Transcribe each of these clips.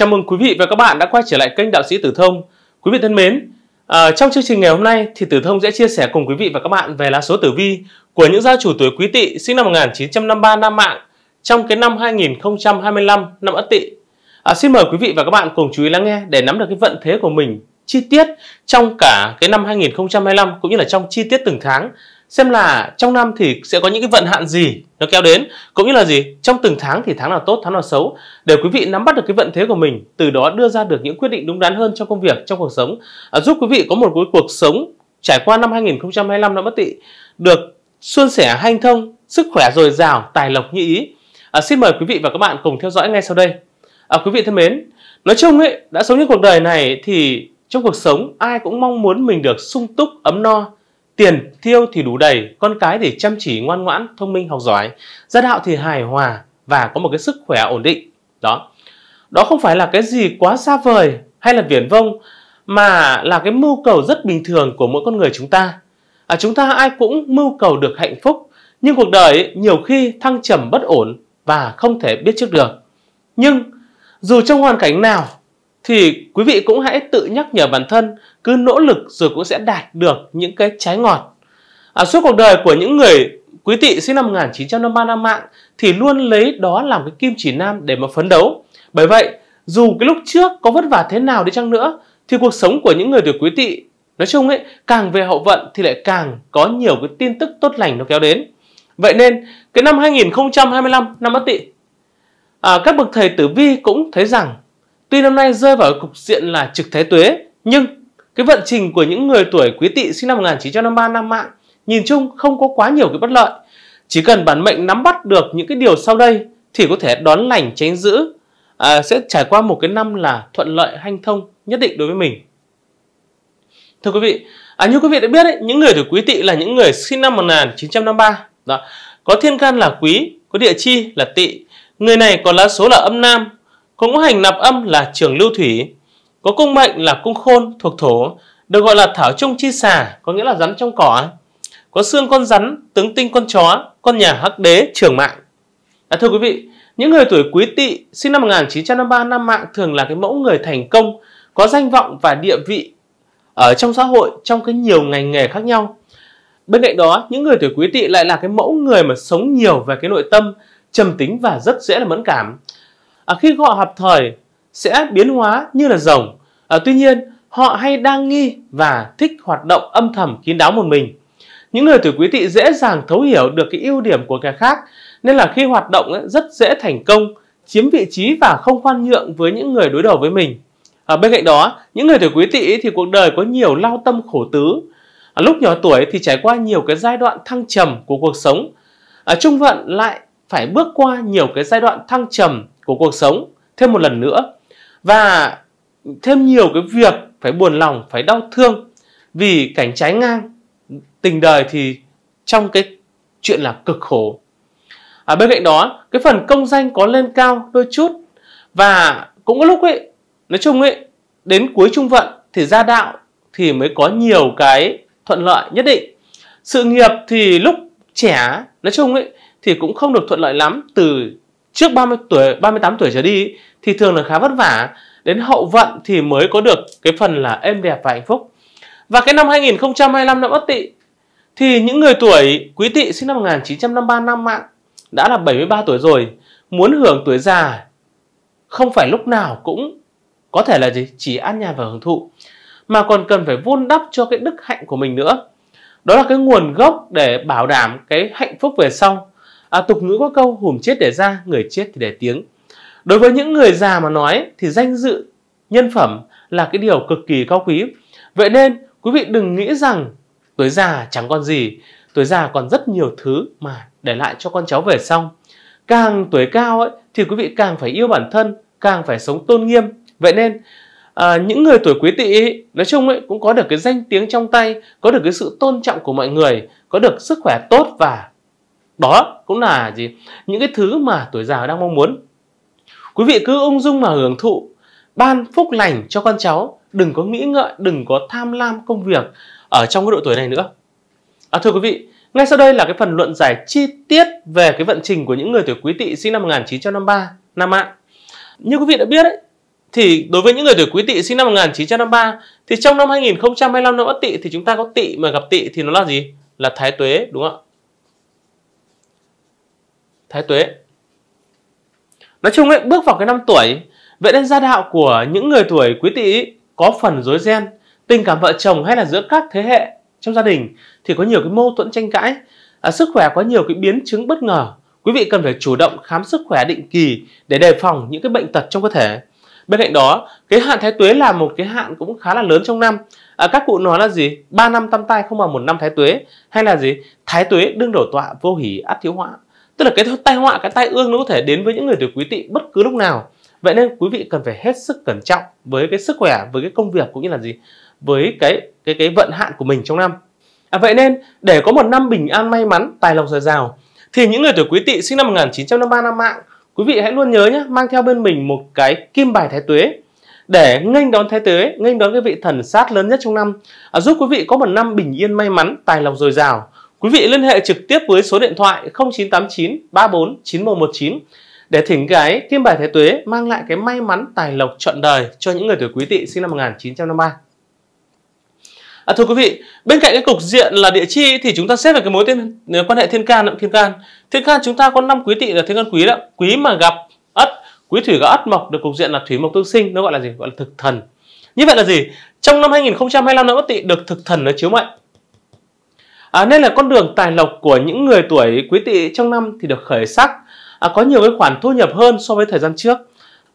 Chào mừng quý vị và các bạn đã quay trở lại kênh Đạo sĩ Tử Thông. Quý vị thân mến, à, trong chương trình ngày hôm nay thì Tử Thông sẽ chia sẻ cùng quý vị và các bạn về lá số tử vi của những gia chủ tuổi Quý Tỵ sinh năm 1953 Nam Mạng trong cái năm 2025 năm Ất Tỵ. À, xin mời quý vị và các bạn cùng chú ý lắng nghe để nắm được cái vận thế của mình chi tiết trong cả cái năm 2025 cũng như là trong chi tiết từng tháng xem là trong năm thì sẽ có những cái vận hạn gì nó kéo đến cũng như là gì trong từng tháng thì tháng nào tốt tháng nào xấu để quý vị nắm bắt được cái vận thế của mình từ đó đưa ra được những quyết định đúng đắn hơn trong công việc trong cuộc sống à, giúp quý vị có một cuộc sống trải qua năm 2025 năm bất tị được suôn sẻ hanh thông sức khỏe dồi dào tài lộc như ý à, xin mời quý vị và các bạn cùng theo dõi ngay sau đây à, quý vị thân mến nói chung ấy đã sống những cuộc đời này thì trong cuộc sống ai cũng mong muốn mình được sung túc ấm no Tiền tiêu thì đủ đầy, con cái thì chăm chỉ ngoan ngoãn, thông minh học giỏi, gia đạo thì hài hòa và có một cái sức khỏe ổn định. Đó. Đó không phải là cái gì quá xa vời hay là viển vông mà là cái mưu cầu rất bình thường của mỗi con người chúng ta. À, chúng ta ai cũng mưu cầu được hạnh phúc, nhưng cuộc đời nhiều khi thăng trầm bất ổn và không thể biết trước được. Nhưng dù trong hoàn cảnh nào thì quý vị cũng hãy tự nhắc nhở bản thân cứ nỗ lực rồi cũng sẽ đạt được những cái trái ngọt. À, suốt cuộc đời của những người quý tỵ sinh năm 1953 năm mạng thì luôn lấy đó làm cái kim chỉ nam để mà phấn đấu. Bởi vậy, dù cái lúc trước có vất vả thế nào đi chăng nữa thì cuộc sống của những người tuổi quý tỵ nói chung ấy càng về hậu vận thì lại càng có nhiều cái tin tức tốt lành nó kéo đến. Vậy nên cái năm 2025 năm Ất Tỵ à, các bậc thầy tử vi cũng thấy rằng Tuy năm nay rơi vào cục diện là trực thái tuế, nhưng cái vận trình của những người tuổi quý tỵ sinh năm 1953 năm mạng nhìn chung không có quá nhiều cái bất lợi. Chỉ cần bản mệnh nắm bắt được những cái điều sau đây thì có thể đón lành tránh giữ à, sẽ trải qua một cái năm là thuận lợi hanh thông nhất định đối với mình. Thưa quý vị, à, như quý vị đã biết ấy, những người tuổi quý tỵ là những người sinh năm 1953 đó. có thiên can là quý, có địa chi là tỵ. Người này có lá số là âm nam có ngũ hành nạp âm là trường lưu thủy, có cung mệnh là cung khôn thuộc thổ, được gọi là thảo trung chi xà, có nghĩa là rắn trong cỏ. Có xương con rắn, tướng tinh con chó, con nhà hắc đế trường mạng. À, thưa quý vị, những người tuổi quý tỵ sinh năm 1953 năm mạng thường là cái mẫu người thành công, có danh vọng và địa vị ở trong xã hội trong cái nhiều ngành nghề khác nhau. Bên cạnh đó, những người tuổi quý tỵ lại là cái mẫu người mà sống nhiều về cái nội tâm, trầm tính và rất dễ là mẫn cảm à, khi họ hợp thời sẽ biến hóa như là rồng. À, tuy nhiên, họ hay đang nghi và thích hoạt động âm thầm kín đáo một mình. Những người tuổi quý tỵ dễ dàng thấu hiểu được cái ưu điểm của kẻ khác nên là khi hoạt động ấy, rất dễ thành công, chiếm vị trí và không khoan nhượng với những người đối đầu với mình. À, bên cạnh đó, những người tuổi quý tỵ thì cuộc đời có nhiều lao tâm khổ tứ. À, lúc nhỏ tuổi thì trải qua nhiều cái giai đoạn thăng trầm của cuộc sống. À, trung vận lại phải bước qua nhiều cái giai đoạn thăng trầm của cuộc sống thêm một lần nữa và thêm nhiều cái việc phải buồn lòng phải đau thương vì cảnh trái ngang tình đời thì trong cái chuyện là cực khổ à, bên cạnh đó cái phần công danh có lên cao đôi chút và cũng có lúc ấy nói chung ấy đến cuối trung vận thì ra đạo thì mới có nhiều cái thuận lợi nhất định sự nghiệp thì lúc trẻ nói chung ấy thì cũng không được thuận lợi lắm từ trước 30 tuổi 38 tuổi trở đi thì thường là khá vất vả đến hậu vận thì mới có được cái phần là êm đẹp và hạnh phúc và cái năm 2025 năm Ất Tỵ thì những người tuổi Quý Tỵ sinh năm 1953 năm mạng đã là 73 tuổi rồi muốn hưởng tuổi già không phải lúc nào cũng có thể là gì chỉ ăn nhà và hưởng thụ mà còn cần phải vun đắp cho cái đức hạnh của mình nữa đó là cái nguồn gốc để bảo đảm cái hạnh phúc về sau à, tục ngữ có câu hùm chết để ra người chết thì để tiếng đối với những người già mà nói thì danh dự nhân phẩm là cái điều cực kỳ cao quý vậy nên quý vị đừng nghĩ rằng tuổi già chẳng còn gì tuổi già còn rất nhiều thứ mà để lại cho con cháu về sau càng tuổi cao ấy thì quý vị càng phải yêu bản thân càng phải sống tôn nghiêm vậy nên à, những người tuổi quý tỵ nói chung ấy cũng có được cái danh tiếng trong tay có được cái sự tôn trọng của mọi người có được sức khỏe tốt và đó cũng là gì những cái thứ mà tuổi già đang mong muốn quý vị cứ ung dung mà hưởng thụ ban phúc lành cho con cháu đừng có nghĩ ngợi đừng có tham lam công việc ở trong cái độ tuổi này nữa à, thưa quý vị ngay sau đây là cái phần luận giải chi tiết về cái vận trình của những người tuổi quý tỵ sinh năm 1953 năm ạ như quý vị đã biết ấy, thì đối với những người tuổi quý tỵ sinh năm 1953 thì trong năm 2025 năm ất tỵ thì chúng ta có tỵ mà gặp tỵ thì nó là gì là thái tuế đúng không ạ thái tuế nói chung ấy bước vào cái năm tuổi vậy nên gia đạo của những người tuổi quý tỵ có phần rối ren tình cảm vợ chồng hay là giữa các thế hệ trong gia đình thì có nhiều cái mâu thuẫn tranh cãi à, sức khỏe có nhiều cái biến chứng bất ngờ quý vị cần phải chủ động khám sức khỏe định kỳ để đề phòng những cái bệnh tật trong cơ thể bên cạnh đó cái hạn thái tuế là một cái hạn cũng khá là lớn trong năm à, các cụ nói là gì ba năm tam tai không bằng một năm thái tuế hay là gì thái tuế đương đổ tọa vô hỉ ắt thiếu họa tức là cái tai họa cái tai ương nó có thể đến với những người tuổi quý tỵ bất cứ lúc nào vậy nên quý vị cần phải hết sức cẩn trọng với cái sức khỏe với cái công việc cũng như là gì với cái cái cái vận hạn của mình trong năm à, vậy nên để có một năm bình an may mắn tài lộc dồi dào thì những người tuổi quý tỵ sinh năm 1953 năm mạng quý vị hãy luôn nhớ nhé mang theo bên mình một cái kim bài thái tuế để nghênh đón thái tuế nghênh đón cái vị thần sát lớn nhất trong năm à, giúp quý vị có một năm bình yên may mắn tài lộc dồi dào Quý vị liên hệ trực tiếp với số điện thoại 0989 34 9119 để thỉnh cái kim bài thái tuế mang lại cái may mắn tài lộc trọn đời cho những người tuổi quý tỵ sinh năm 1953. À, thưa quý vị, bên cạnh cái cục diện là địa chi thì chúng ta xét về cái mối tiên, quan hệ thiên can thiên can. Thiên can chúng ta có năm quý tỵ là thiên can quý đó. Quý mà gặp ất, quý thủy gặp ất mộc được cục diện là thủy mộc tương sinh, nó gọi là gì? Gọi là thực thần. Như vậy là gì? Trong năm 2025 năm Ất Tỵ được thực thần nó chiếu mệnh À, nên là con đường tài lộc của những người tuổi quý tỵ trong năm thì được khởi sắc, à, có nhiều cái khoản thu nhập hơn so với thời gian trước.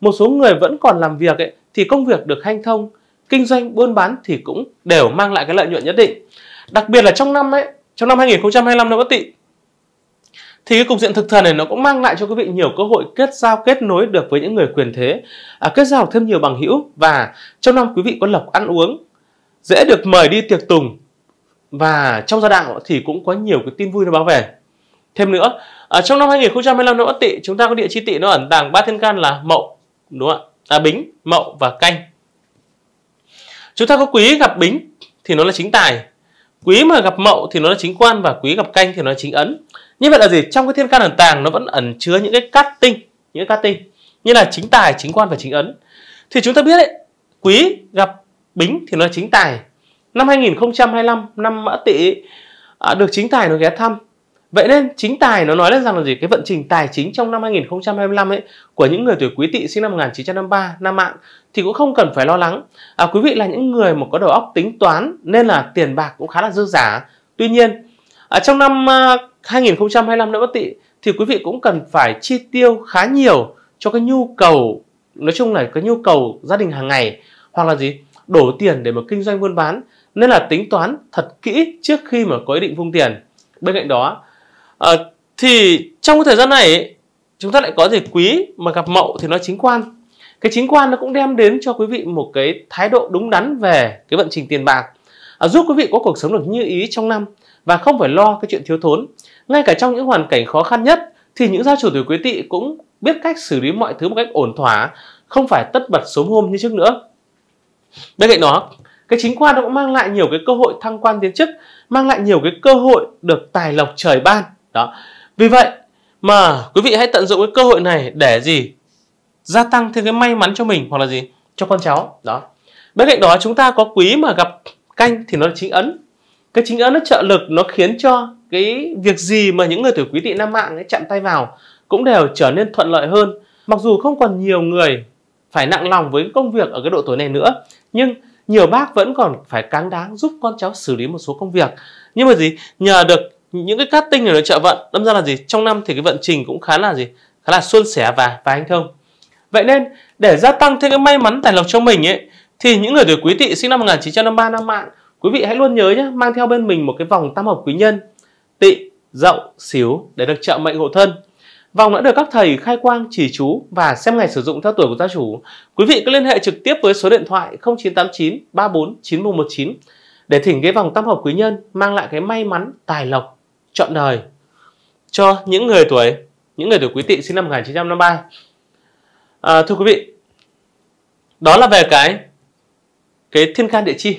Một số người vẫn còn làm việc ấy, thì công việc được hanh thông, kinh doanh buôn bán thì cũng đều mang lại cái lợi nhuận nhất định. Đặc biệt là trong năm ấy, trong năm 2025 năm Bất Tỵ thì cái cục diện thực thần này nó cũng mang lại cho quý vị nhiều cơ hội kết giao kết nối được với những người quyền thế à, kết giao thêm nhiều bằng hữu và trong năm quý vị có lộc ăn uống dễ được mời đi tiệc tùng và trong gia đạo thì cũng có nhiều cái tin vui nó báo về thêm nữa ở à, trong năm 2025 năm Ất Tỵ chúng ta có địa chi Tỵ nó ẩn tàng ba thiên can là Mậu đúng không ạ à, Bính Mậu và Canh chúng ta có Quý gặp Bính thì nó là chính tài Quý mà gặp Mậu thì nó là chính quan và Quý gặp Canh thì nó là chính ấn như vậy là gì trong cái thiên can ẩn tàng nó vẫn ẩn chứa những cái cát tinh những cái cát tinh như là chính tài chính quan và chính ấn thì chúng ta biết đấy Quý gặp Bính thì nó là chính tài Năm 2025, năm mã tỵ à, được chính tài nó ghé thăm. Vậy nên chính tài nó nói lên rằng là gì? Cái vận trình tài chính trong năm 2025 ấy của những người tuổi quý tị sinh năm 1953 năm mạng thì cũng không cần phải lo lắng. À, quý vị là những người mà có đầu óc tính toán nên là tiền bạc cũng khá là dư giả. Tuy nhiên, ở à, trong năm 2025 năm Bất Tỵ thì quý vị cũng cần phải chi tiêu khá nhiều cho cái nhu cầu nói chung là cái nhu cầu gia đình hàng ngày hoặc là gì đổ tiền để mà kinh doanh buôn bán nên là tính toán thật kỹ trước khi mà có ý định vung tiền bên cạnh đó à, thì trong cái thời gian này chúng ta lại có thể quý mà gặp mậu thì nó chính quan cái chính quan nó cũng đem đến cho quý vị một cái thái độ đúng đắn về cái vận trình tiền bạc à, giúp quý vị có cuộc sống được như ý trong năm và không phải lo cái chuyện thiếu thốn ngay cả trong những hoàn cảnh khó khăn nhất thì những gia chủ tuổi quý tỵ cũng biết cách xử lý mọi thứ một cách ổn thỏa không phải tất bật sớm hôm như trước nữa bên cạnh đó cái chính quan nó cũng mang lại nhiều cái cơ hội thăng quan tiến chức mang lại nhiều cái cơ hội được tài lộc trời ban đó vì vậy mà quý vị hãy tận dụng cái cơ hội này để gì gia tăng thêm cái may mắn cho mình hoặc là gì cho con cháu đó bên cạnh đó chúng ta có quý mà gặp canh thì nó là chính ấn cái chính ấn nó trợ lực nó khiến cho cái việc gì mà những người tuổi quý tỵ nam mạng ấy chạm tay vào cũng đều trở nên thuận lợi hơn mặc dù không còn nhiều người phải nặng lòng với công việc ở cái độ tuổi này nữa nhưng nhiều bác vẫn còn phải cáng đáng giúp con cháu xử lý một số công việc nhưng mà gì nhờ được những cái cát tinh này nó trợ vận đâm ra là gì trong năm thì cái vận trình cũng khá là gì khá là suôn sẻ và và anh thông vậy nên để gia tăng thêm cái may mắn tài lộc cho mình ấy thì những người tuổi quý tỵ sinh năm 1953 năm mạng quý vị hãy luôn nhớ nhé mang theo bên mình một cái vòng tam hợp quý nhân tỵ dậu xíu để được trợ mệnh hộ thân Vòng đã được các thầy khai quang chỉ chú và xem ngày sử dụng theo tuổi của gia chủ. Quý vị cứ liên hệ trực tiếp với số điện thoại 0989 34 9119 để thỉnh cái vòng tam hợp quý nhân mang lại cái may mắn, tài lộc, chọn đời cho những người tuổi những người tuổi quý tỵ sinh năm 1953. À, thưa quý vị, đó là về cái cái thiên can địa chi.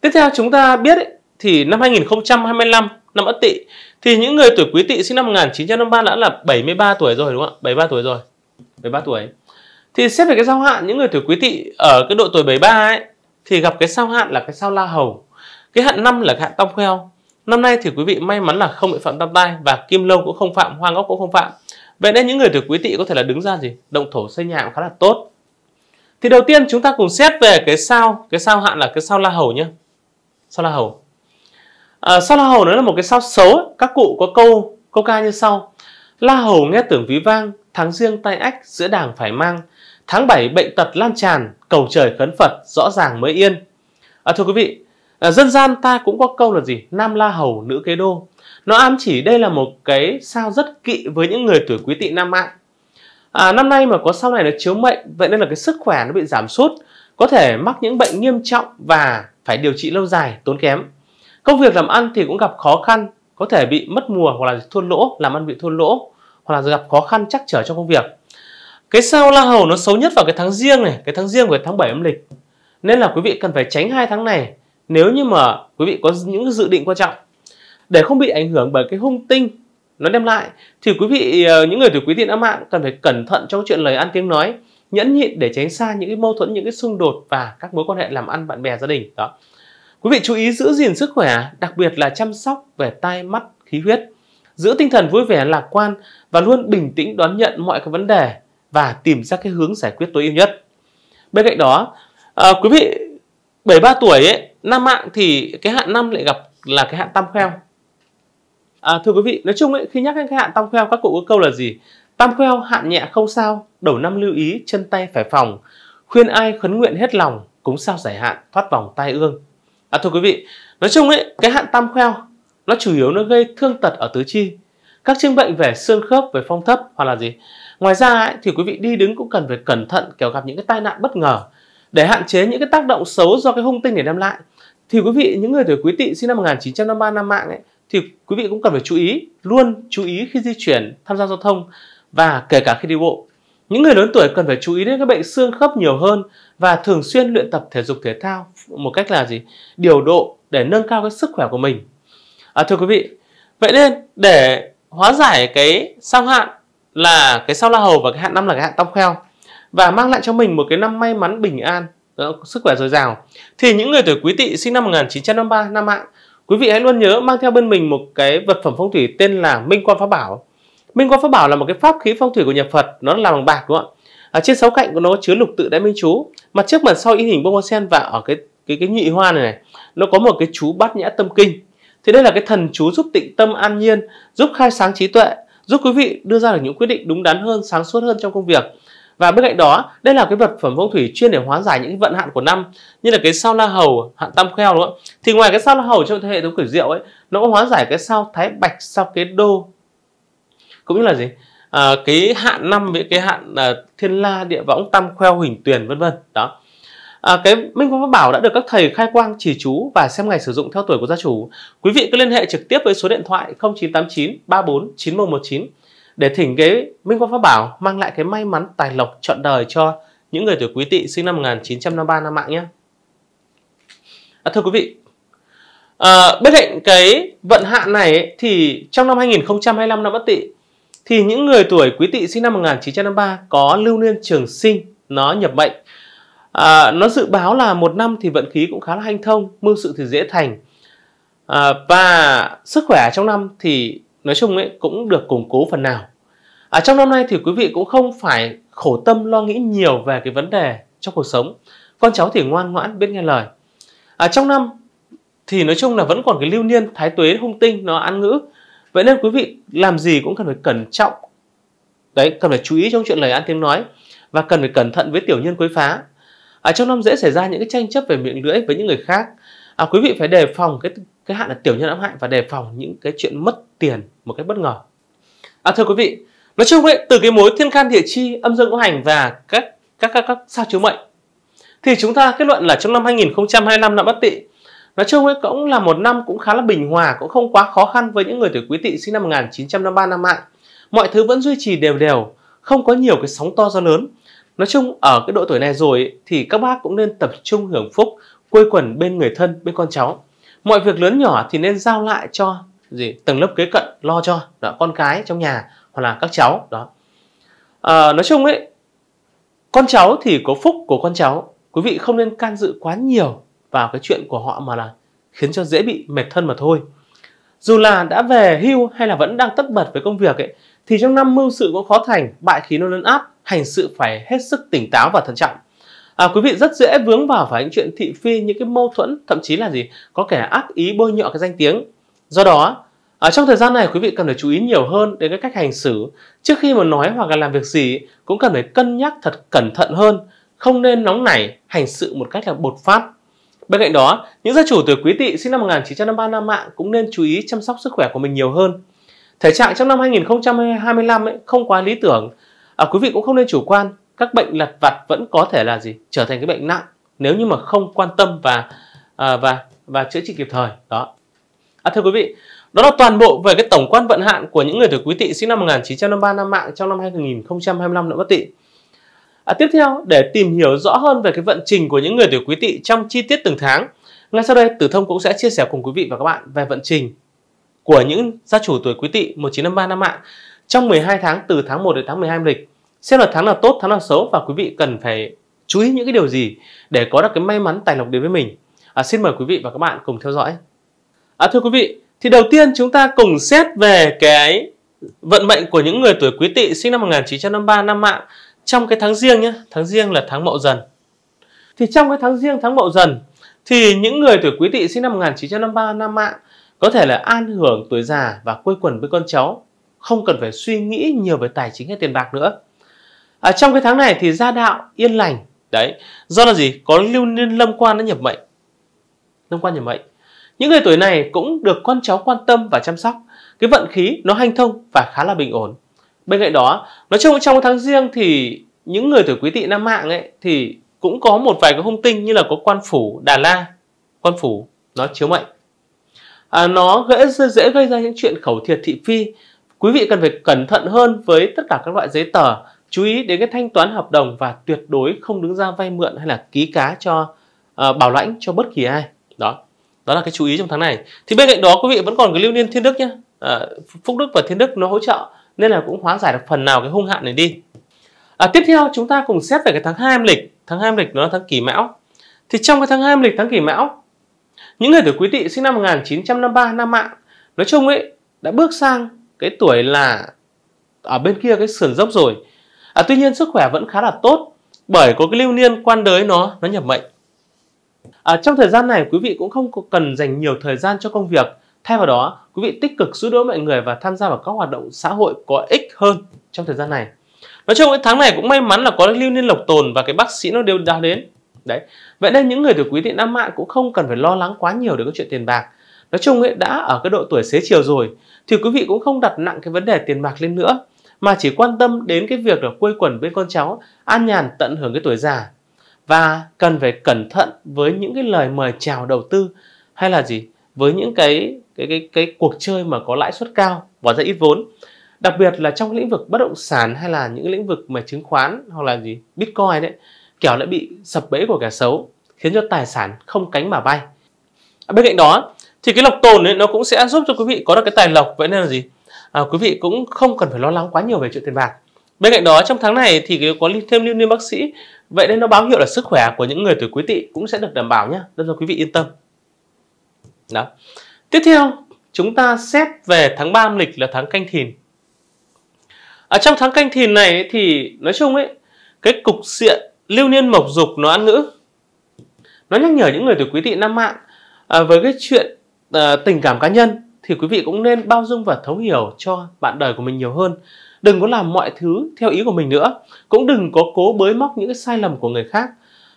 Tiếp theo chúng ta biết ấy, thì năm 2025 năm Ất Tỵ thì những người tuổi quý tỵ sinh năm 1953 đã là 73 tuổi rồi đúng không ạ? 73 tuổi rồi. 73 tuổi. Thì xét về cái sao hạn những người tuổi quý tỵ ở cái độ tuổi 73 ấy thì gặp cái sao hạn là cái sao La Hầu. Cái hạn năm là cái hạn tam khêu Năm nay thì quý vị may mắn là không bị phạm tam tai và kim lâu cũng không phạm, hoang ngọc cũng không phạm. Vậy nên những người tuổi quý tỵ có thể là đứng ra gì? Động thổ xây nhà cũng khá là tốt. Thì đầu tiên chúng ta cùng xét về cái sao, cái sao hạn là cái sao La Hầu nhé. Sao La Hầu à, sao la hầu nó là một cái sao xấu ấy. các cụ có câu câu ca như sau la hầu nghe tưởng ví vang tháng riêng tay ách giữa đảng phải mang tháng 7 bệnh tật lan tràn cầu trời khấn phật rõ ràng mới yên à, thưa quý vị à, dân gian ta cũng có câu là gì nam la hầu nữ kế đô nó ám chỉ đây là một cái sao rất kỵ với những người tuổi quý tỵ nam mạng à, năm nay mà có sao này nó chiếu mệnh vậy nên là cái sức khỏe nó bị giảm sút có thể mắc những bệnh nghiêm trọng và phải điều trị lâu dài tốn kém Công việc làm ăn thì cũng gặp khó khăn, có thể bị mất mùa hoặc là thua lỗ, làm ăn bị thua lỗ hoặc là gặp khó khăn chắc trở trong công việc. Cái sao La Hầu nó xấu nhất vào cái tháng riêng này, cái tháng riêng của tháng 7 âm lịch. Nên là quý vị cần phải tránh hai tháng này nếu như mà quý vị có những dự định quan trọng để không bị ảnh hưởng bởi cái hung tinh nó đem lại thì quý vị ờ, những người tuổi quý tiên âm mạng cần phải cẩn thận trong chuyện lời ăn tiếng nói nhẫn nhịn để tránh xa những cái mâu thuẫn những cái xung đột và các mối quan hệ làm ăn bạn bè gia đình đó Quý vị chú ý giữ gìn sức khỏe, đặc biệt là chăm sóc về tai mắt, khí huyết. Giữ tinh thần vui vẻ, lạc quan và luôn bình tĩnh đón nhận mọi cái vấn đề và tìm ra cái hướng giải quyết tối ưu nhất. Bên cạnh đó, à, quý vị 73 tuổi ấy, nam mạng thì cái hạn năm lại gặp là cái hạn tam kheo. À, thưa quý vị, nói chung ấy, khi nhắc đến cái hạn tam kheo các cụ có câu là gì? Tam kheo hạn nhẹ không sao, đầu năm lưu ý, chân tay phải phòng, khuyên ai khấn nguyện hết lòng, cúng sao giải hạn, thoát vòng tai ương à, thưa quý vị nói chung ấy cái hạn tam khoeo nó chủ yếu nó gây thương tật ở tứ chi các chứng bệnh về xương khớp về phong thấp hoặc là gì ngoài ra ấy, thì quý vị đi đứng cũng cần phải cẩn thận kẻo gặp những cái tai nạn bất ngờ để hạn chế những cái tác động xấu do cái hung tinh để đem lại thì quý vị những người tuổi quý tỵ sinh năm 1953 năm mạng ấy thì quý vị cũng cần phải chú ý luôn chú ý khi di chuyển tham gia giao thông và kể cả khi đi bộ những người lớn tuổi cần phải chú ý đến các bệnh xương khớp nhiều hơn và thường xuyên luyện tập thể dục thể thao một cách là gì điều độ để nâng cao cái sức khỏe của mình à, thưa quý vị vậy nên để hóa giải cái sao hạn là cái sao la hầu và cái hạn năm là cái hạn tam kheo và mang lại cho mình một cái năm may mắn bình an sức khỏe dồi dào thì những người tuổi quý tỵ sinh năm 1953 năm hạn quý vị hãy luôn nhớ mang theo bên mình một cái vật phẩm phong thủy tên là minh quan pháp bảo minh quan pháp bảo là một cái pháp khí phong thủy của nhà phật nó làm bằng bạc đúng không ạ à, trên sáu cạnh của nó chứa lục tự đại minh chú mặt trước mặt sau in hình bông hoa sen và ở cái cái cái nhị hoa này này nó có một cái chú bát nhã tâm kinh thì đây là cái thần chú giúp tịnh tâm an nhiên giúp khai sáng trí tuệ giúp quý vị đưa ra được những quyết định đúng đắn hơn sáng suốt hơn trong công việc và bên cạnh đó đây là cái vật phẩm phong thủy chuyên để hóa giải những vận hạn của năm như là cái sao la hầu hạn tam kheo đúng không thì ngoài cái sao la hầu trong hệ thống cửu diệu ấy nó cũng hóa giải cái sao thái bạch sao kế đô cũng như là gì à, cái hạn năm với cái hạn à, thiên la địa võng tam kheo hình tuyền vân vân đó À, cái minh phong pháp bảo đã được các thầy khai quang chỉ chú và xem ngày sử dụng theo tuổi của gia chủ. Quý vị cứ liên hệ trực tiếp với số điện thoại 0989 34 9119 để thỉnh cái minh phong pháp bảo mang lại cái may mắn tài lộc trọn đời cho những người tuổi quý tỵ sinh năm 1953 năm mạng nhé. À, thưa quý vị, à, bên cạnh cái vận hạn này ấy, thì trong năm 2025 năm Bất Tỵ thì những người tuổi quý tỵ sinh năm 1953 có lưu niên trường sinh nó nhập mệnh à, nó dự báo là một năm thì vận khí cũng khá là hanh thông mưu sự thì dễ thành à, và sức khỏe trong năm thì nói chung ấy cũng được củng cố phần nào à, trong năm nay thì quý vị cũng không phải khổ tâm lo nghĩ nhiều về cái vấn đề trong cuộc sống con cháu thì ngoan ngoãn biết nghe lời à, trong năm thì nói chung là vẫn còn cái lưu niên thái tuế hung tinh nó ăn ngữ vậy nên quý vị làm gì cũng cần phải cẩn trọng đấy cần phải chú ý trong chuyện lời ăn tiếng nói và cần phải cẩn thận với tiểu nhân quấy phá à, trong năm dễ xảy ra những cái tranh chấp về miệng lưỡi với những người khác à, quý vị phải đề phòng cái cái hạn là tiểu nhân ám hại và đề phòng những cái chuyện mất tiền một cách bất ngờ à, thưa quý vị nói chung ấy từ cái mối thiên can địa chi âm dương ngũ hành và các các các, các sao chiếu mệnh thì chúng ta kết luận là trong năm 2025 năm Ất Tỵ nói chung ấy cũng là một năm cũng khá là bình hòa cũng không quá khó khăn với những người tuổi Quý Tỵ sinh năm 1953 năm mạng mọi thứ vẫn duy trì đều đều không có nhiều cái sóng to gió lớn Nói chung ở cái độ tuổi này rồi thì các bác cũng nên tập trung hưởng phúc, quây quần bên người thân, bên con cháu. Mọi việc lớn nhỏ thì nên giao lại cho gì tầng lớp kế cận lo cho đó, con cái trong nhà hoặc là các cháu đó. À, nói chung ấy con cháu thì có phúc của con cháu quý vị không nên can dự quá nhiều vào cái chuyện của họ mà là khiến cho dễ bị mệt thân mà thôi dù là đã về hưu hay là vẫn đang tất bật với công việc ấy thì trong năm mưu sự cũng khó thành, bại khí nó lấn áp, hành sự phải hết sức tỉnh táo và thận trọng. À, quý vị rất dễ vướng vào phải những chuyện thị phi, những cái mâu thuẫn, thậm chí là gì có kẻ ác ý bôi nhọ cái danh tiếng. Do đó, ở à, trong thời gian này quý vị cần phải chú ý nhiều hơn đến cái cách hành xử. Trước khi mà nói hoặc là làm việc gì cũng cần phải cân nhắc thật cẩn thận hơn, không nên nóng nảy, hành sự một cách là bột phát. Bên cạnh đó, những gia chủ tuổi quý tỵ sinh năm 1953 mạng cũng nên chú ý chăm sóc sức khỏe của mình nhiều hơn. Thể trạng trong năm 2025 ấy, không quá lý tưởng. À, quý vị cũng không nên chủ quan. Các bệnh lặt vặt vẫn có thể là gì? Trở thành cái bệnh nặng nếu như mà không quan tâm và à, và và chữa trị kịp thời. Đó. À, thưa quý vị, đó là toàn bộ về cái tổng quan vận hạn của những người tuổi Quý Tỵ sinh năm 1953 năm mạng trong năm 2025 năm Bất Tỵ. À, tiếp theo, để tìm hiểu rõ hơn về cái vận trình của những người tuổi Quý Tỵ trong chi tiết từng tháng, ngay sau đây Tử Thông cũng sẽ chia sẻ cùng quý vị và các bạn về vận trình của những gia chủ tuổi Quý Tỵ 1953 năm mạng trong 12 tháng từ tháng 1 đến tháng 12 lịch. Xem là tháng nào tốt, tháng nào xấu và quý vị cần phải chú ý những cái điều gì để có được cái may mắn tài lộc đến với mình. À, xin mời quý vị và các bạn cùng theo dõi. À, thưa quý vị, thì đầu tiên chúng ta cùng xét về cái vận mệnh của những người tuổi quý tỵ sinh năm 1953 năm mạng trong cái tháng riêng nhé, tháng riêng là tháng mậu dần. Thì trong cái tháng riêng tháng mậu dần thì những người tuổi quý tỵ sinh năm 1953 năm mạng có thể là an hưởng tuổi già và quây quần với con cháu không cần phải suy nghĩ nhiều về tài chính hay tiền bạc nữa Ở à, trong cái tháng này thì gia đạo yên lành đấy do là gì có lưu niên lâm quan nó nhập mệnh lâm quan nhập mệnh những người tuổi này cũng được con cháu quan tâm và chăm sóc cái vận khí nó hanh thông và khá là bình ổn bên cạnh đó nói chung trong tháng riêng thì những người tuổi quý tỵ nam mạng ấy thì cũng có một vài cái hung tinh như là có quan phủ đà la quan phủ nó chiếu mệnh à, nó dễ, dễ gây ra những chuyện khẩu thiệt thị phi quý vị cần phải cẩn thận hơn với tất cả các loại giấy tờ chú ý đến cái thanh toán hợp đồng và tuyệt đối không đứng ra vay mượn hay là ký cá cho à, bảo lãnh cho bất kỳ ai đó đó là cái chú ý trong tháng này thì bên cạnh đó quý vị vẫn còn cái lưu niên thiên đức nhé à, ờ, phúc đức và thiên đức nó hỗ trợ nên là cũng hóa giải được phần nào cái hung hạn này đi à, tiếp theo chúng ta cùng xét về cái tháng hai âm lịch tháng hai âm lịch nó là tháng kỷ mão thì trong cái tháng hai âm lịch tháng kỷ mão những người tuổi quý tỵ sinh năm 1953 năm mạng nói chung ấy đã bước sang cái tuổi là ở bên kia cái sườn dốc rồi à, tuy nhiên sức khỏe vẫn khá là tốt bởi có cái lưu niên quan đới nó nó nhập mệnh à, trong thời gian này quý vị cũng không cần dành nhiều thời gian cho công việc thay vào đó quý vị tích cực giúp đỡ mọi người và tham gia vào các hoạt động xã hội có ích hơn trong thời gian này nói chung cái tháng này cũng may mắn là có lưu niên lộc tồn và cái bác sĩ nó đều đã đến đấy vậy nên những người tuổi quý tỵ nam mạng cũng không cần phải lo lắng quá nhiều đến cái chuyện tiền bạc nói chung ấy đã ở cái độ tuổi xế chiều rồi thì quý vị cũng không đặt nặng cái vấn đề tiền bạc lên nữa mà chỉ quan tâm đến cái việc là quây quần bên con cháu an nhàn tận hưởng cái tuổi già và cần phải cẩn thận với những cái lời mời chào đầu tư hay là gì với những cái cái cái cái cuộc chơi mà có lãi suất cao và ra ít vốn đặc biệt là trong lĩnh vực bất động sản hay là những lĩnh vực mà chứng khoán hoặc là gì bitcoin đấy Kẻo lại bị sập bẫy của kẻ xấu khiến cho tài sản không cánh mà bay. À, bên cạnh đó thì cái lộc tồn ấy nó cũng sẽ giúp cho quý vị có được cái tài lộc vậy nên là gì? À, quý vị cũng không cần phải lo lắng quá nhiều về chuyện tiền bạc. Bên cạnh đó trong tháng này thì có thêm lưu niên bác sĩ Vậy nên nó báo hiệu là sức khỏe của những người tuổi quý tỵ cũng sẽ được đảm bảo nhé Nên cho quý vị yên tâm Đó Tiếp theo chúng ta xét về tháng 3 âm lịch là tháng canh thìn ở à, Trong tháng canh thìn này thì nói chung ấy Cái cục diện lưu niên mộc dục nó ăn ngữ nó nhắc nhở những người tuổi quý tỵ năm mạng à, với cái chuyện à, tình cảm cá nhân thì quý vị cũng nên bao dung và thấu hiểu cho bạn đời của mình nhiều hơn đừng có làm mọi thứ theo ý của mình nữa cũng đừng có cố bới móc những cái sai lầm của người khác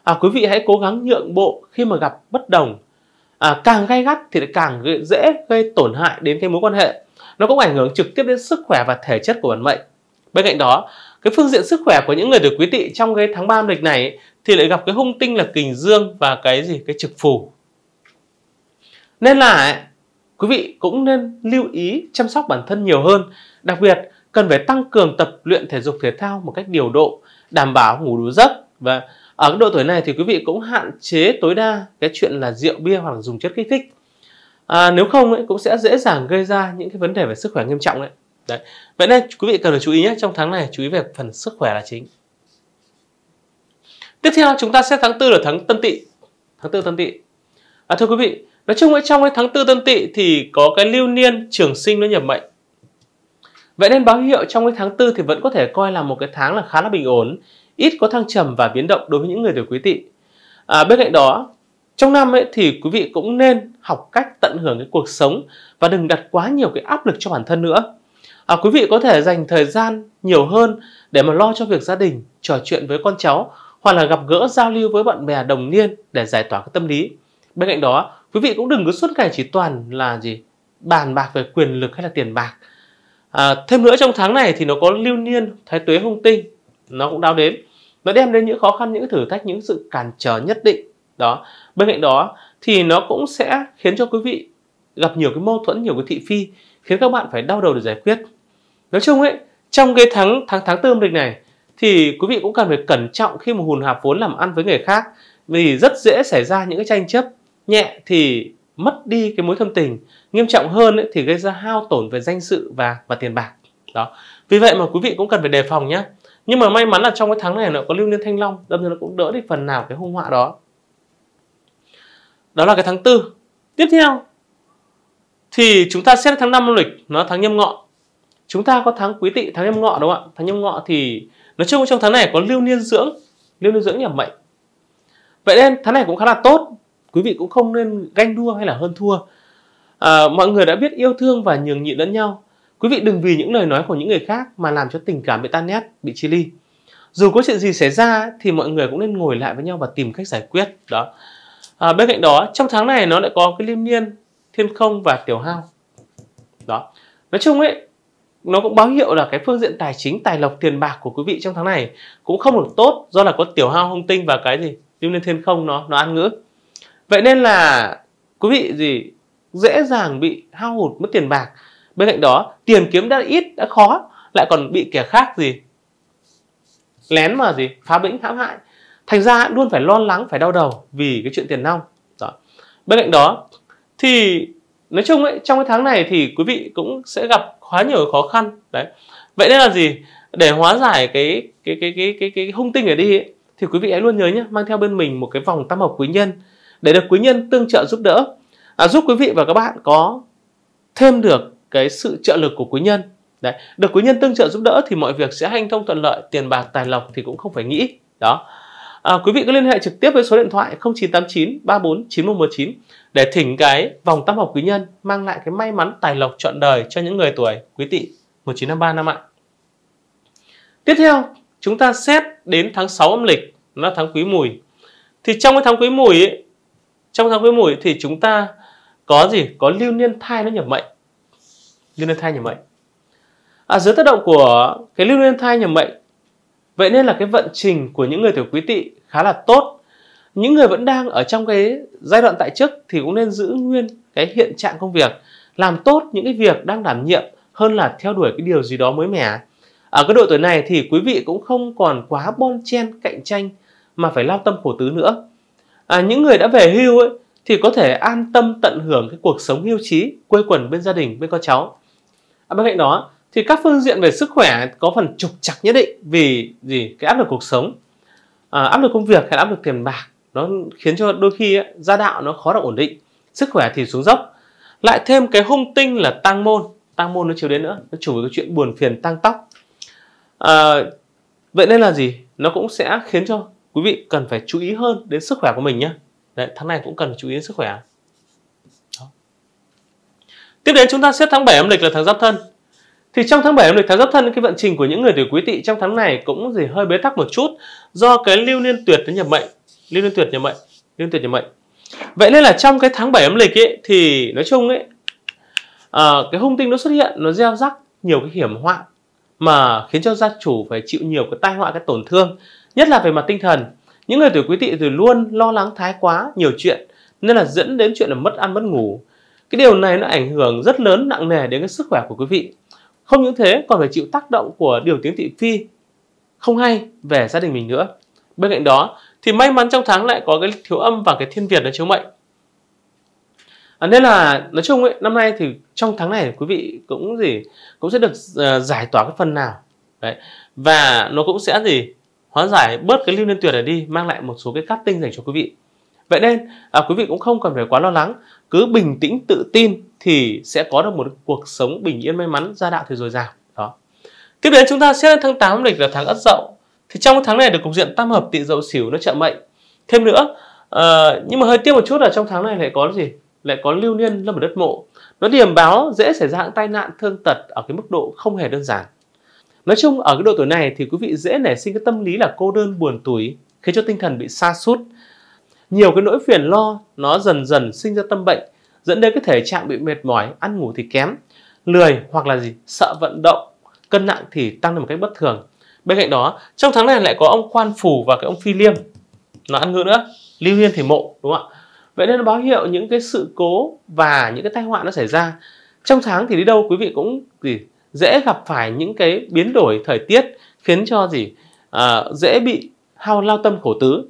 à, quý vị hãy cố gắng nhượng bộ khi mà gặp bất đồng à, càng gay gắt thì càng dễ gây tổn hại đến cái mối quan hệ nó cũng ảnh hưởng trực tiếp đến sức khỏe và thể chất của bản mệnh bên cạnh đó cái phương diện sức khỏe của những người được quý tị trong cái tháng 3 âm lịch này thì lại gặp cái hung tinh là kình dương và cái gì cái trực phù nên là quý vị cũng nên lưu ý chăm sóc bản thân nhiều hơn đặc biệt cần phải tăng cường tập luyện thể dục thể thao một cách điều độ đảm bảo ngủ đủ giấc và ở cái độ tuổi này thì quý vị cũng hạn chế tối đa cái chuyện là rượu bia hoặc là dùng chất kích thích à, nếu không ấy, cũng sẽ dễ dàng gây ra những cái vấn đề về sức khỏe nghiêm trọng đấy Đấy. Vậy nên quý vị cần phải chú ý nhé, trong tháng này chú ý về phần sức khỏe là chính. Tiếp theo chúng ta sẽ tháng tư là tháng Tân Tỵ. Tháng tư Tân Tỵ. À, thưa quý vị, nói chung ở trong cái tháng tư Tân Tỵ thì có cái lưu niên trường sinh nó nhập mệnh. Vậy nên báo hiệu trong cái tháng tư thì vẫn có thể coi là một cái tháng là khá là bình ổn, ít có thăng trầm và biến động đối với những người tuổi Quý Tỵ. À, bên cạnh đó, trong năm ấy thì quý vị cũng nên học cách tận hưởng cái cuộc sống và đừng đặt quá nhiều cái áp lực cho bản thân nữa à, quý vị có thể dành thời gian nhiều hơn để mà lo cho việc gia đình trò chuyện với con cháu hoặc là gặp gỡ giao lưu với bạn bè đồng niên để giải tỏa cái tâm lý bên cạnh đó quý vị cũng đừng cứ suốt ngày chỉ toàn là gì bàn bạc về quyền lực hay là tiền bạc à, thêm nữa trong tháng này thì nó có lưu niên thái tuế hung tinh nó cũng đau đến nó đem đến những khó khăn những thử thách những sự cản trở nhất định đó bên cạnh đó thì nó cũng sẽ khiến cho quý vị gặp nhiều cái mâu thuẫn nhiều cái thị phi khiến các bạn phải đau đầu để giải quyết nói chung ấy trong cái tháng tháng tháng tư âm lịch này thì quý vị cũng cần phải cẩn trọng khi mà hùn hạp vốn làm ăn với người khác vì rất dễ xảy ra những cái tranh chấp nhẹ thì mất đi cái mối thâm tình nghiêm trọng hơn ấy, thì gây ra hao tổn về danh sự và và tiền bạc đó vì vậy mà quý vị cũng cần phải đề phòng nhé nhưng mà may mắn là trong cái tháng này nó có lưu niên thanh long đâm ra nó cũng đỡ đi phần nào cái hung họa đó đó là cái tháng tư tiếp theo thì chúng ta xét tháng năm âm lịch nó tháng nhâm ngọ chúng ta có tháng quý tỵ tháng nhâm ngọ đúng không ạ tháng nhâm ngọ thì nói chung trong tháng này có lưu niên dưỡng lưu niên dưỡng nhập mệnh vậy nên tháng này cũng khá là tốt quý vị cũng không nên ganh đua hay là hơn thua à, mọi người đã biết yêu thương và nhường nhịn lẫn nhau quý vị đừng vì những lời nói của những người khác mà làm cho tình cảm bị tan nét bị chia ly dù có chuyện gì xảy ra thì mọi người cũng nên ngồi lại với nhau và tìm cách giải quyết đó à, bên cạnh đó trong tháng này nó lại có cái liêm niên thiên không và tiểu hao đó nói chung ấy nó cũng báo hiệu là cái phương diện tài chính tài lộc tiền bạc của quý vị trong tháng này cũng không được tốt do là có tiểu hao hung tinh và cái gì lưu lên thiên không nó nó ăn ngữ vậy nên là quý vị gì dễ dàng bị hao hụt mất tiền bạc bên cạnh đó tiền kiếm đã ít đã khó lại còn bị kẻ khác gì lén mà gì phá bĩnh hãm hại thành ra luôn phải lo lắng phải đau đầu vì cái chuyện tiền nong đó. bên cạnh đó thì nói chung ấy trong cái tháng này thì quý vị cũng sẽ gặp quá nhiều khó khăn đấy vậy nên là gì để hóa giải cái cái cái cái cái, cái hung tinh ở đi ấy, thì quý vị hãy luôn nhớ nhé mang theo bên mình một cái vòng tam hợp quý nhân để được quý nhân tương trợ giúp đỡ à, giúp quý vị và các bạn có thêm được cái sự trợ lực của quý nhân đấy được quý nhân tương trợ giúp đỡ thì mọi việc sẽ hanh thông thuận lợi tiền bạc tài lộc thì cũng không phải nghĩ đó à, quý vị cứ liên hệ trực tiếp với số điện thoại 0989 34 9119 để thỉnh cái vòng tam hợp quý nhân mang lại cái may mắn tài lộc trọn đời cho những người tuổi quý tỵ 1953 năm ạ. Tiếp theo, chúng ta xét đến tháng 6 âm lịch nó là tháng Quý Mùi. Thì trong cái tháng Quý Mùi ấy, trong tháng Quý Mùi thì chúng ta có gì? Có lưu niên thai nó nhập mệnh. Lưu niên thai nhập mệnh. À, dưới tác động của cái lưu niên thai nhập mệnh Vậy nên là cái vận trình của những người tuổi quý tỵ khá là tốt những người vẫn đang ở trong cái giai đoạn tại chức thì cũng nên giữ nguyên cái hiện trạng công việc làm tốt những cái việc đang đảm nhiệm hơn là theo đuổi cái điều gì đó mới mẻ ở cái độ tuổi này thì quý vị cũng không còn quá bon chen cạnh tranh mà phải lao tâm khổ tứ nữa à, những người đã về hưu ấy thì có thể an tâm tận hưởng cái cuộc sống hưu trí quê quần bên gia đình bên con cháu à, bên cạnh đó thì các phương diện về sức khỏe có phần trục chặt nhất định vì gì cái áp lực cuộc sống à, áp lực công việc hay áp lực tiền bạc nó khiến cho đôi khi ấy, gia đạo nó khó được ổn định sức khỏe thì xuống dốc lại thêm cái hung tinh là tăng môn tăng môn nó chiếu đến nữa nó chủ với cái chuyện buồn phiền tăng tóc à, ờ, vậy nên là gì nó cũng sẽ khiến cho quý vị cần phải chú ý hơn đến sức khỏe của mình nhé Đấy, tháng này cũng cần chú ý đến sức khỏe Đó. tiếp đến chúng ta xếp tháng 7 âm lịch là tháng giáp thân thì trong tháng 7 âm lịch tháng Giáp Thân cái vận trình của những người tuổi Quý Tỵ trong tháng này cũng gì hơi bế tắc một chút do cái lưu niên tuyệt nó nhập mệnh, lưu niên tuyệt nhập mệnh, lưu niên tuyệt nhập mệnh. Vậy nên là trong cái tháng 7 âm lịch ấy thì nói chung ấy à, cái hung tinh nó xuất hiện nó gieo rắc nhiều cái hiểm họa mà khiến cho gia chủ phải chịu nhiều cái tai họa cái tổn thương, nhất là về mặt tinh thần. Những người tuổi Quý Tỵ thì luôn lo lắng thái quá nhiều chuyện nên là dẫn đến chuyện là mất ăn mất ngủ. Cái điều này nó ảnh hưởng rất lớn nặng nề đến cái sức khỏe của quý vị. Không những thế còn phải chịu tác động của điều tiếng thị phi không hay về gia đình mình nữa. Bên cạnh đó thì may mắn trong tháng lại có cái thiếu âm và cái thiên việt nó chiếu mệnh. À, nên là nói chung ấy, năm nay thì trong tháng này quý vị cũng gì cũng sẽ được uh, giải tỏa cái phần nào đấy và nó cũng sẽ gì hóa giải bớt cái lưu liên tuyệt này đi mang lại một số cái cát tinh dành cho quý vị vậy nên à, quý vị cũng không cần phải quá lo lắng cứ bình tĩnh tự tin thì sẽ có được một cuộc sống bình yên may mắn gia đạo thì dồi dào đó tiếp đến chúng ta sẽ đến tháng 8 lịch là tháng ất dậu thì trong tháng này được cục diện tam hợp tị dậu xỉu nó trợ mệnh thêm nữa uh, nhưng mà hơi tiếc một chút là trong tháng này lại có gì lại có lưu niên lâm ở đất mộ nó điểm báo dễ xảy ra tai nạn thương tật ở cái mức độ không hề đơn giản nói chung ở cái độ tuổi này thì quý vị dễ nảy sinh cái tâm lý là cô đơn buồn tủi khiến cho tinh thần bị xa sút nhiều cái nỗi phiền lo nó dần dần sinh ra tâm bệnh dẫn đến cái thể trạng bị mệt mỏi ăn ngủ thì kém lười hoặc là gì sợ vận động cân nặng thì tăng lên một cách bất thường bên cạnh đó trong tháng này lại có ông quan phủ và cái ông phi liêm nó ăn ngữ nữa lưu hiên thì mộ đúng không ạ vậy nên nó báo hiệu những cái sự cố và những cái tai họa nó xảy ra trong tháng thì đi đâu quý vị cũng gì dễ gặp phải những cái biến đổi thời tiết khiến cho gì à, dễ bị hao lao tâm khổ tứ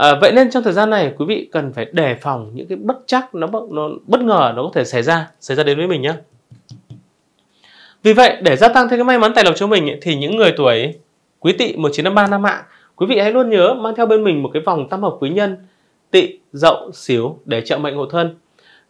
À, vậy nên trong thời gian này quý vị cần phải đề phòng những cái bất chắc nó nó bất ngờ nó có thể xảy ra xảy ra đến với mình nhé. Vì vậy để gia tăng thêm cái may mắn tài lộc cho mình ấy, thì những người tuổi Quý Tỵ 1953 năm mạng quý vị hãy luôn nhớ mang theo bên mình một cái vòng tam hợp quý nhân Tỵ, Dậu, Xíu để trợ mệnh hộ thân.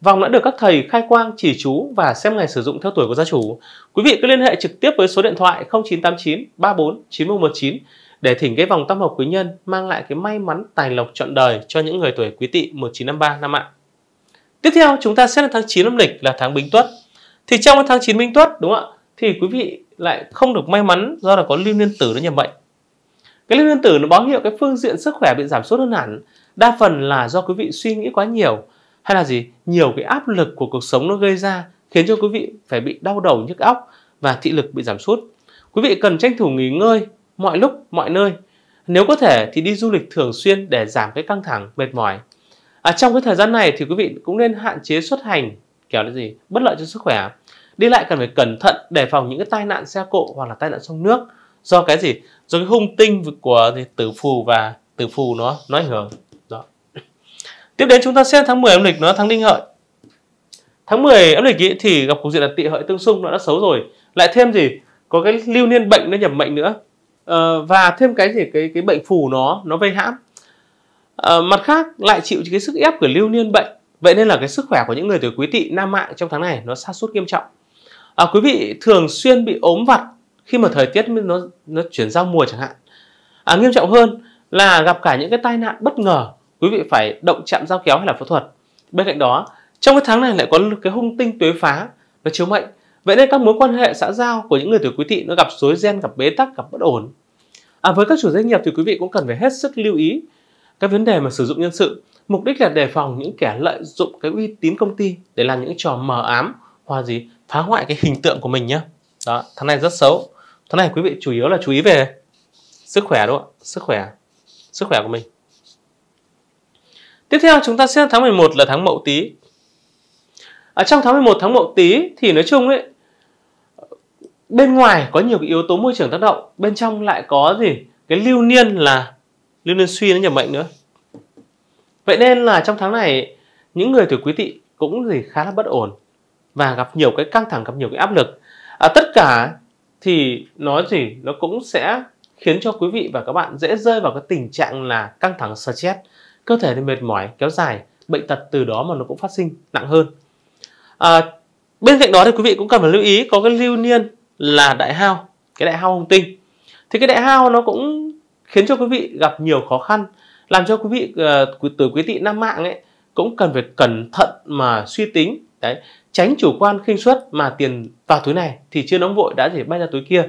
Vòng đã được các thầy khai quang chỉ chú và xem ngày sử dụng theo tuổi của gia chủ. Quý vị cứ liên hệ trực tiếp với số điện thoại 0989 34 9119 để thỉnh cái vòng tam hợp quý nhân mang lại cái may mắn tài lộc trọn đời cho những người tuổi quý tỵ 1953 năm ạ. Tiếp theo chúng ta xét là tháng 9 âm lịch là tháng Bính Tuất. Thì trong tháng 9 Bính Tuất đúng không ạ? Thì quý vị lại không được may mắn do là có lưu niên tử nó nhập mệnh. Cái lưu niên tử nó báo hiệu cái phương diện sức khỏe bị giảm sút hơn hẳn, đa phần là do quý vị suy nghĩ quá nhiều hay là gì? Nhiều cái áp lực của cuộc sống nó gây ra khiến cho quý vị phải bị đau đầu nhức óc và thị lực bị giảm sút. Quý vị cần tranh thủ nghỉ ngơi mọi lúc, mọi nơi. Nếu có thể thì đi du lịch thường xuyên để giảm cái căng thẳng, mệt mỏi. À, trong cái thời gian này thì quý vị cũng nên hạn chế xuất hành kiểu là gì bất lợi cho sức khỏe. Đi lại cần phải cẩn thận đề phòng những cái tai nạn xe cộ hoặc là tai nạn sông nước do cái gì? Do cái hung tinh của tử phù và tử phù nó nó ảnh hưởng. Đó. Tiếp đến chúng ta xem tháng 10 âm lịch nó tháng đinh hợi. Tháng 10 âm lịch ý, thì gặp cục diện là tị hợi tương xung nó đã xấu rồi, lại thêm gì? Có cái lưu niên bệnh nó nhập mệnh nữa Ờ, và thêm cái gì cái cái bệnh phù nó nó vây hãm uh, mặt khác lại chịu cái sức ép của lưu niên bệnh vậy nên là cái sức khỏe của những người tuổi quý tỵ nam mạng trong tháng này nó sa sút nghiêm trọng à, quý vị thường xuyên bị ốm vặt khi mà thời tiết nó nó chuyển giao mùa chẳng hạn à, nghiêm trọng hơn là gặp cả những cái tai nạn bất ngờ quý vị phải động chạm dao kéo hay là phẫu thuật bên cạnh đó trong cái tháng này lại có cái hung tinh tuế phá và chiếu mệnh vậy nên các mối quan hệ xã giao của những người tuổi quý tỵ nó gặp rối ren gặp bế tắc gặp bất ổn À, với các chủ doanh nghiệp thì quý vị cũng cần phải hết sức lưu ý cái vấn đề mà sử dụng nhân sự mục đích là đề phòng những kẻ lợi dụng cái uy tín công ty để làm những trò mờ ám hoặc gì phá hoại cái hình tượng của mình nhé đó tháng này rất xấu tháng này quý vị chủ yếu là chú ý về sức khỏe đúng không ạ sức khỏe sức khỏe của mình tiếp theo chúng ta xem tháng 11 là tháng mậu tý ở à, trong tháng 11 tháng mậu tý thì nói chung ấy bên ngoài có nhiều cái yếu tố môi trường tác động bên trong lại có gì cái lưu niên là lưu niên suy nó nhập mệnh nữa vậy nên là trong tháng này những người tuổi quý tỵ cũng gì khá là bất ổn và gặp nhiều cái căng thẳng gặp nhiều cái áp lực à, tất cả thì nó gì nó cũng sẽ khiến cho quý vị và các bạn dễ rơi vào cái tình trạng là căng thẳng stress cơ thể thì mệt mỏi kéo dài bệnh tật từ đó mà nó cũng phát sinh nặng hơn à, bên cạnh đó thì quý vị cũng cần phải lưu ý có cái lưu niên là đại hao cái đại hao hồng tinh thì cái đại hao nó cũng khiến cho quý vị gặp nhiều khó khăn làm cho quý vị ờ, từ quý tỵ nam mạng ấy cũng cần phải cẩn thận mà suy tính đấy tránh chủ quan khinh suất mà tiền vào túi này thì chưa nóng vội đã thể bay ra túi kia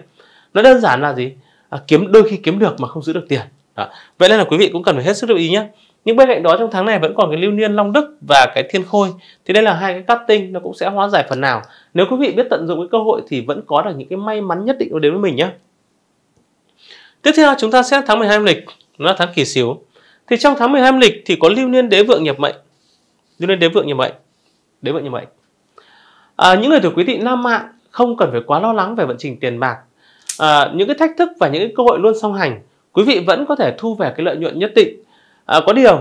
nó đơn giản là gì à, kiếm đôi khi kiếm được mà không giữ được tiền đó. vậy nên là quý vị cũng cần phải hết sức lưu ý nhé nhưng bên cạnh đó trong tháng này vẫn còn cái lưu niên long đức và cái thiên khôi thì đây là hai cái cắt tinh nó cũng sẽ hóa giải phần nào nếu quý vị biết tận dụng cái cơ hội thì vẫn có được những cái may mắn nhất định đến với mình nhé tiếp theo chúng ta sẽ tháng 12 âm lịch nó là tháng kỳ xíu. thì trong tháng 12 âm lịch thì có lưu niên đế vượng nhập mệnh lưu niên đế vượng nhập mệnh đế vượng nhập mệnh à, những người tuổi quý tỵ nam mạng không cần phải quá lo lắng về vận trình tiền bạc à, những cái thách thức và những cái cơ hội luôn song hành quý vị vẫn có thể thu về cái lợi nhuận nhất định à, có điều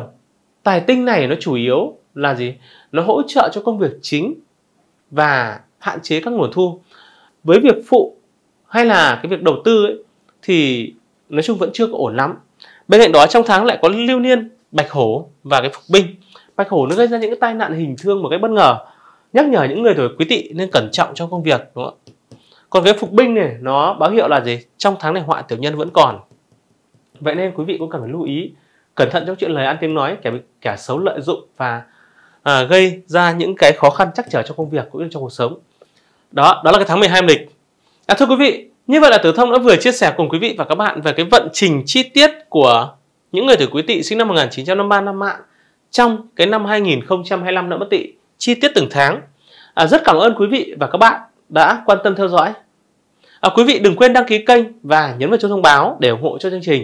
tài tinh này nó chủ yếu là gì nó hỗ trợ cho công việc chính và hạn chế các nguồn thu với việc phụ hay là cái việc đầu tư ấy, thì nói chung vẫn chưa có ổn lắm bên cạnh đó trong tháng lại có lưu niên bạch hổ và cái phục binh bạch hổ nó gây ra những cái tai nạn hình thương một cái bất ngờ nhắc nhở những người tuổi quý tỵ nên cẩn trọng trong công việc đúng không còn cái phục binh này nó báo hiệu là gì trong tháng này họa tiểu nhân vẫn còn vậy nên quý vị cũng cần phải lưu ý cẩn thận trong chuyện lời ăn tiếng nói kẻ kẻ xấu lợi dụng và à, gây ra những cái khó khăn chắc trở trong công việc cũng như trong cuộc sống đó đó là cái tháng 12 âm lịch à, thưa quý vị như vậy là tử thông đã vừa chia sẻ cùng quý vị và các bạn về cái vận trình chi tiết của những người tuổi quý tỵ sinh năm 1953 năm mạng trong cái năm 2025 năm bất tỵ chi tiết từng tháng à, rất cảm ơn quý vị và các bạn đã quan tâm theo dõi à, quý vị đừng quên đăng ký kênh và nhấn vào chuông thông báo để ủng hộ cho chương trình